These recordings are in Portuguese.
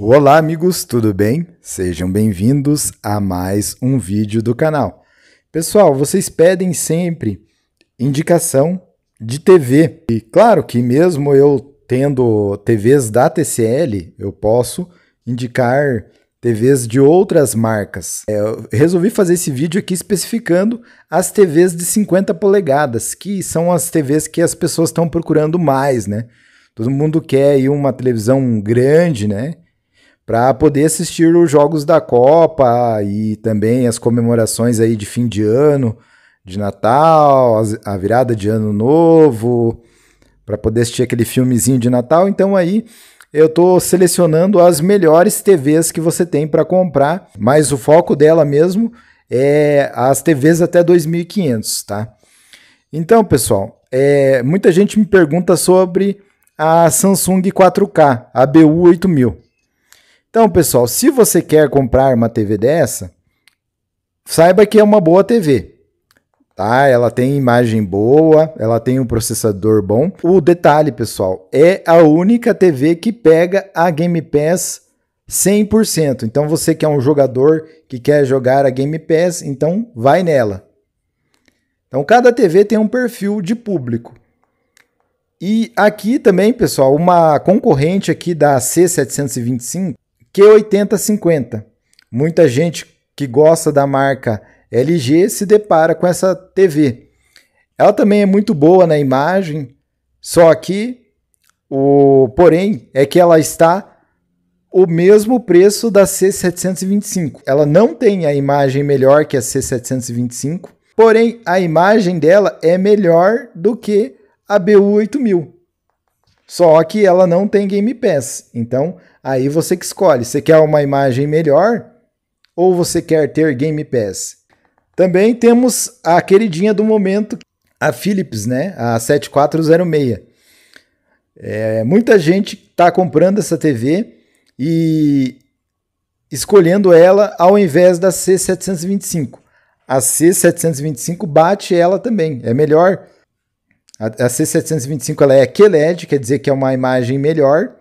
Olá, amigos, tudo bem? Sejam bem-vindos a mais um vídeo do canal. Pessoal, vocês pedem sempre indicação de TV. E claro que mesmo eu tendo TVs da TCL, eu posso indicar TVs de outras marcas. É, eu resolvi fazer esse vídeo aqui especificando as TVs de 50 polegadas, que são as TVs que as pessoas estão procurando mais, né? Todo mundo quer aí uma televisão grande, né? para poder assistir os jogos da Copa e também as comemorações aí de fim de ano, de Natal, a virada de ano novo, para poder assistir aquele filmezinho de Natal. Então aí eu estou selecionando as melhores TVs que você tem para comprar, mas o foco dela mesmo é as TVs até 2.500, tá? Então, pessoal, é, muita gente me pergunta sobre a Samsung 4K, a BU8000. Então, pessoal, se você quer comprar uma TV dessa, saiba que é uma boa TV. Tá? Ela tem imagem boa, ela tem um processador bom. O detalhe, pessoal, é a única TV que pega a Game Pass 100%. Então, você que é um jogador que quer jogar a Game Pass, então vai nela. Então, cada TV tem um perfil de público. E aqui também, pessoal, uma concorrente aqui da C725 8050 Muita gente que gosta da marca LG se depara com essa TV. Ela também é muito boa na imagem, só que o porém é que ela está o mesmo preço da C725. Ela não tem a imagem melhor que a C725, porém a imagem dela é melhor do que a BU8000. Só que ela não tem Game Pass. Então, Aí você que escolhe, você quer uma imagem melhor ou você quer ter Game Pass? Também temos a queridinha do momento, a Philips, né? A 7406. É, muita gente está comprando essa TV e escolhendo ela ao invés da C725. A C725 bate ela também, é melhor. A, a C725 ela é QLED, quer dizer que é uma imagem melhor,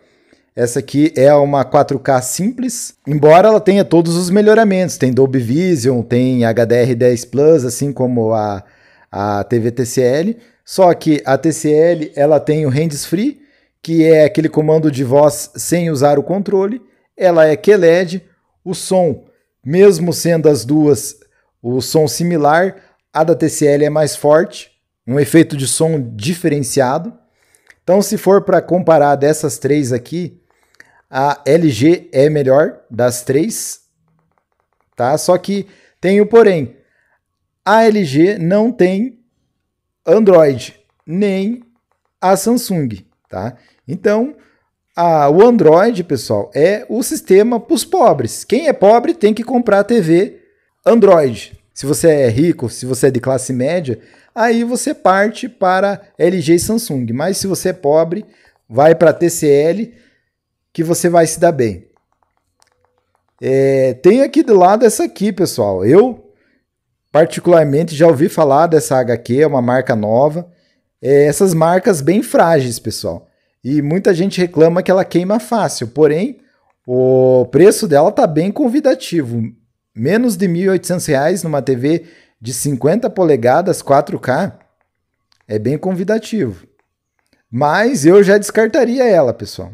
essa aqui é uma 4K simples, embora ela tenha todos os melhoramentos. Tem Dolby Vision, tem HDR10 Plus, assim como a, a TV TCL. Só que a TCL ela tem o hands free, que é aquele comando de voz sem usar o controle. Ela é QLED. O som, mesmo sendo as duas o som similar, a da TCL é mais forte, um efeito de som diferenciado. Então, se for para comparar dessas três aqui, a LG é melhor das três, tá? Só que tem o porém. A LG não tem Android, nem a Samsung, tá? Então, a, o Android, pessoal, é o sistema para os pobres. Quem é pobre tem que comprar TV Android. Se você é rico, se você é de classe média, aí você parte para LG e Samsung. Mas se você é pobre, vai para TCL que você vai se dar bem. É, tem aqui do lado essa aqui, pessoal. Eu, particularmente, já ouvi falar dessa HQ, é uma marca nova. É, essas marcas bem frágeis, pessoal. E muita gente reclama que ela queima fácil, porém, o preço dela tá bem convidativo. Menos de R$ 1.800 numa TV de 50 polegadas 4K é bem convidativo. Mas eu já descartaria ela, pessoal.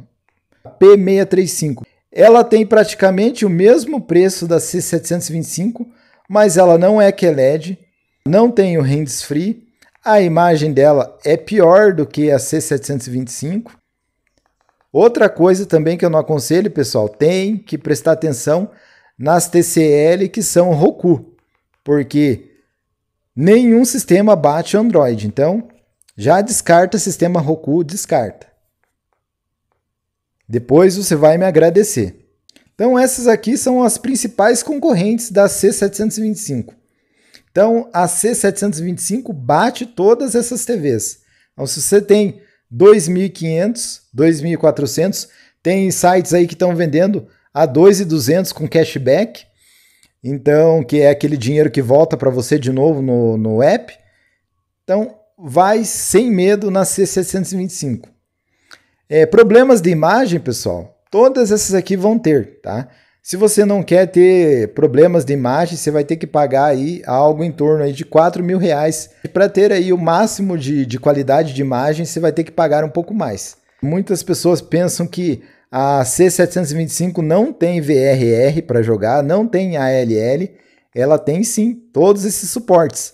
P635. Ela tem praticamente o mesmo preço da C725, mas ela não é QLED, não tem o hands-free, a imagem dela é pior do que a C725. Outra coisa também que eu não aconselho, pessoal, tem que prestar atenção nas TCL que são Roku, porque nenhum sistema bate Android. Então, já descarta sistema Roku, descarta. Depois você vai me agradecer. Então, essas aqui são as principais concorrentes da C725. Então, a C725 bate todas essas TVs. Então, se você tem 2.500, 2.400, tem sites aí que estão vendendo a 2.200 com cashback, então que é aquele dinheiro que volta para você de novo no, no app. Então, vai sem medo na C725. É, problemas de imagem, pessoal, todas essas aqui vão ter, tá? Se você não quer ter problemas de imagem, você vai ter que pagar aí algo em torno aí de 4 mil reais. Para ter aí o máximo de, de qualidade de imagem, você vai ter que pagar um pouco mais. Muitas pessoas pensam que a C725 não tem VRR para jogar, não tem ALL. Ela tem sim todos esses suportes.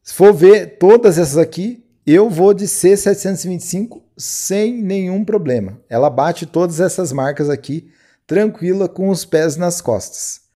Se for ver todas essas aqui, eu vou de C725 sem nenhum problema. Ela bate todas essas marcas aqui tranquila com os pés nas costas.